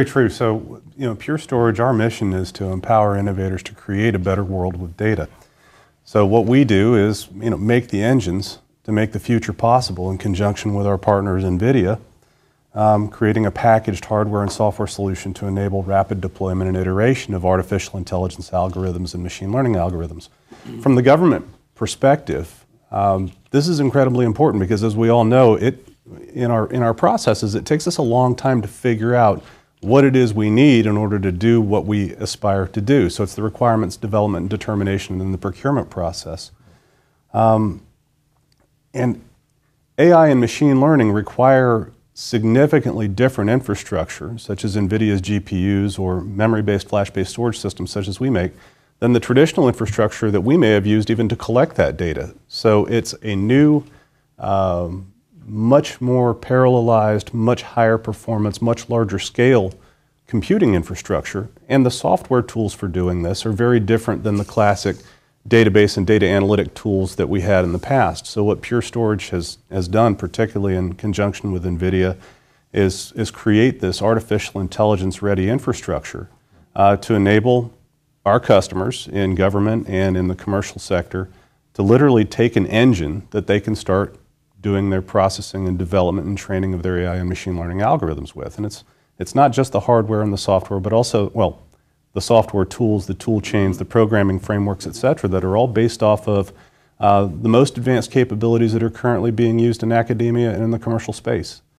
Very true. So, you know, Pure Storage, our mission is to empower innovators to create a better world with data. So, what we do is, you know, make the engines to make the future possible in conjunction with our partners NVIDIA, um, creating a packaged hardware and software solution to enable rapid deployment and iteration of artificial intelligence algorithms and machine learning algorithms. From the government perspective, um, this is incredibly important because, as we all know, it in our in our processes, it takes us a long time to figure out what it is we need in order to do what we aspire to do. So it's the requirements, development, and determination in the procurement process. Um, and AI and machine learning require significantly different infrastructure, such as NVIDIA's GPUs or memory based, flash based storage systems, such as we make, than the traditional infrastructure that we may have used even to collect that data. So it's a new um, much more parallelized, much higher performance, much larger scale computing infrastructure. And the software tools for doing this are very different than the classic database and data analytic tools that we had in the past. So what Pure Storage has, has done, particularly in conjunction with NVIDIA, is, is create this artificial intelligence ready infrastructure uh, to enable our customers in government and in the commercial sector to literally take an engine that they can start doing their processing and development and training of their AI and machine learning algorithms with. And it's, it's not just the hardware and the software, but also, well, the software tools, the tool chains, the programming frameworks, et cetera, that are all based off of uh, the most advanced capabilities that are currently being used in academia and in the commercial space.